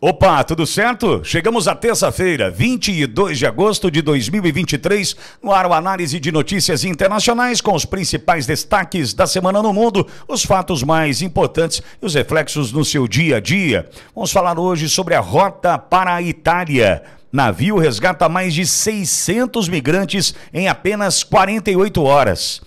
Opa, tudo certo? Chegamos à terça-feira, 22 de agosto de 2023, no ar o análise de notícias internacionais com os principais destaques da semana no mundo, os fatos mais importantes e os reflexos no seu dia a dia. Vamos falar hoje sobre a rota para a Itália. Navio resgata mais de 600 migrantes em apenas 48 horas.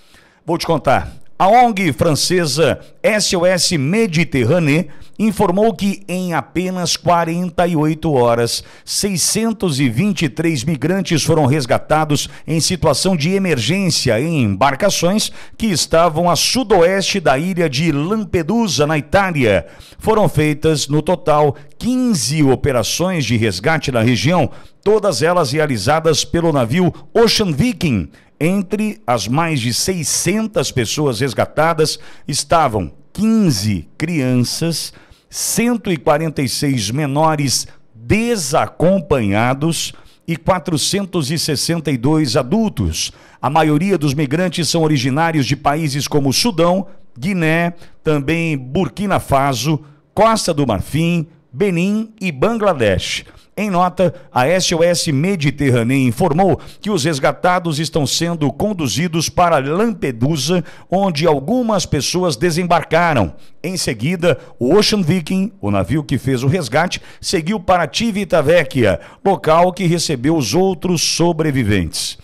Vou te contar. A ONG francesa SOS Mediterrâneo informou que em apenas 48 horas, 623 migrantes foram resgatados em situação de emergência em embarcações que estavam a sudoeste da ilha de Lampedusa, na Itália. Foram feitas, no total, 15 operações de resgate na região, todas elas realizadas pelo navio Ocean Viking. Entre as mais de 600 pessoas resgatadas estavam 15 crianças, 146 menores desacompanhados e 462 adultos. A maioria dos migrantes são originários de países como Sudão, Guiné, também Burkina Faso, Costa do Marfim, Benin e Bangladesh. Em nota, a SOS Mediterrânea informou que os resgatados estão sendo conduzidos para Lampedusa, onde algumas pessoas desembarcaram. Em seguida, o Ocean Viking, o navio que fez o resgate, seguiu para Civitavecchia, local que recebeu os outros sobreviventes.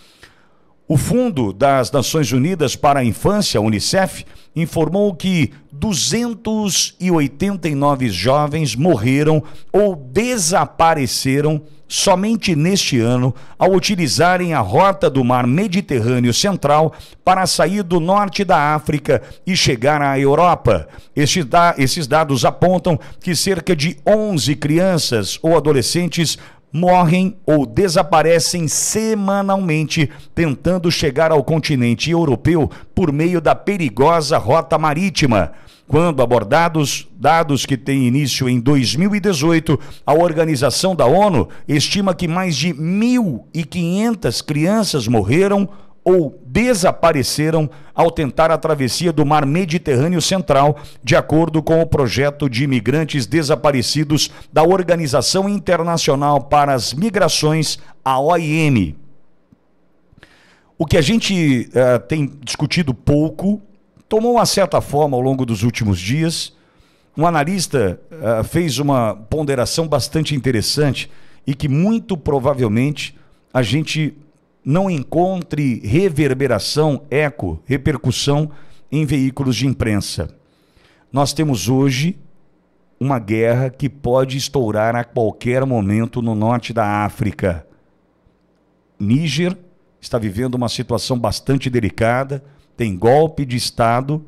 O Fundo das Nações Unidas para a Infância, Unicef, informou que 289 jovens morreram ou desapareceram somente neste ano ao utilizarem a rota do Mar Mediterrâneo Central para sair do norte da África e chegar à Europa. Esses dados apontam que cerca de 11 crianças ou adolescentes morrem ou desaparecem semanalmente tentando chegar ao continente europeu por meio da perigosa rota marítima. Quando abordados, dados que têm início em 2018, a Organização da ONU estima que mais de 1.500 crianças morreram ou desapareceram ao tentar a travessia do Mar Mediterrâneo Central, de acordo com o projeto de imigrantes desaparecidos da Organização Internacional para as Migrações, a OIM. O que a gente uh, tem discutido pouco tomou uma certa forma ao longo dos últimos dias. Um analista uh, fez uma ponderação bastante interessante e que muito provavelmente a gente não encontre reverberação, eco, repercussão em veículos de imprensa. Nós temos hoje uma guerra que pode estourar a qualquer momento no norte da África. Níger está vivendo uma situação bastante delicada, tem golpe de Estado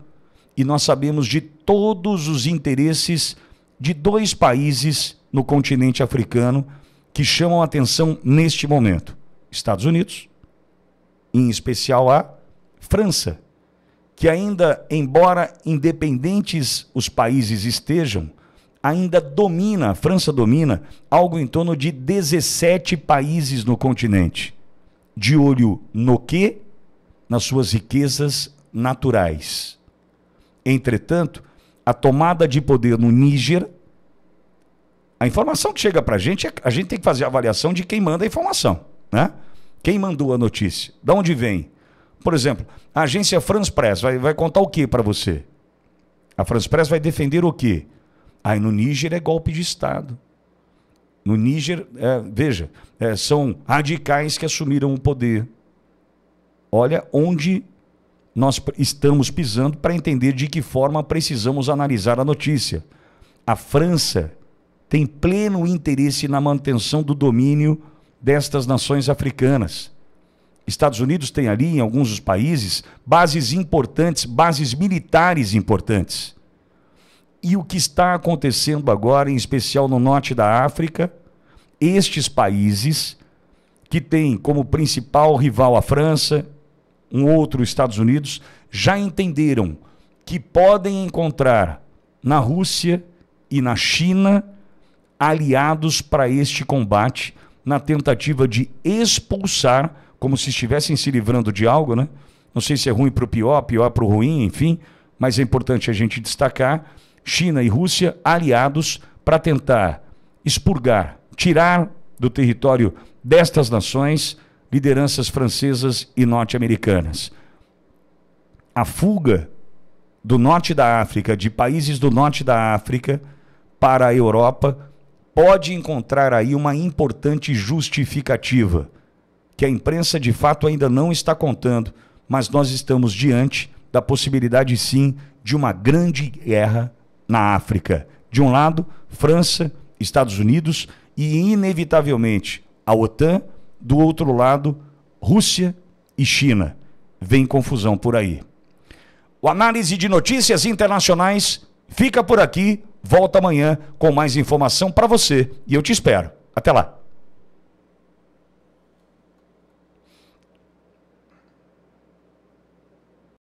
e nós sabemos de todos os interesses de dois países no continente africano que chamam atenção neste momento. Estados Unidos, em especial a França, que ainda, embora independentes os países estejam, ainda domina, a França domina algo em torno de 17 países no continente. De olho no quê? Nas suas riquezas naturais. Entretanto, a tomada de poder no Níger, a informação que chega para a gente, é a gente tem que fazer a avaliação de quem manda a informação. Né? Quem mandou a notícia? De onde vem? Por exemplo, a agência France Press vai, vai contar o que para você? A France Press vai defender o quê? Aí no Níger é golpe de Estado. No Níger, é, veja, é, são radicais que assumiram o poder. Olha onde nós estamos pisando para entender de que forma precisamos analisar a notícia. A França tem pleno interesse na manutenção do domínio destas nações africanas. Estados Unidos tem ali, em alguns dos países, bases importantes, bases militares importantes. E o que está acontecendo agora, em especial no norte da África, estes países que têm como principal rival a França, um outro Estados Unidos, já entenderam que podem encontrar na Rússia e na China aliados para este combate na tentativa de expulsar, como se estivessem se livrando de algo, né? Não sei se é ruim para o pior, pior para o ruim, enfim, mas é importante a gente destacar: China e Rússia aliados para tentar expurgar, tirar do território destas nações lideranças francesas e norte-americanas. A fuga do norte da África, de países do norte da África para a Europa, pode encontrar aí uma importante justificativa, que a imprensa de fato ainda não está contando, mas nós estamos diante da possibilidade sim de uma grande guerra na África. De um lado, França, Estados Unidos e, inevitavelmente, a OTAN, do outro lado, Rússia e China. Vem confusão por aí. O Análise de Notícias Internacionais fica por aqui. Volta amanhã com mais informação para você e eu te espero. Até lá.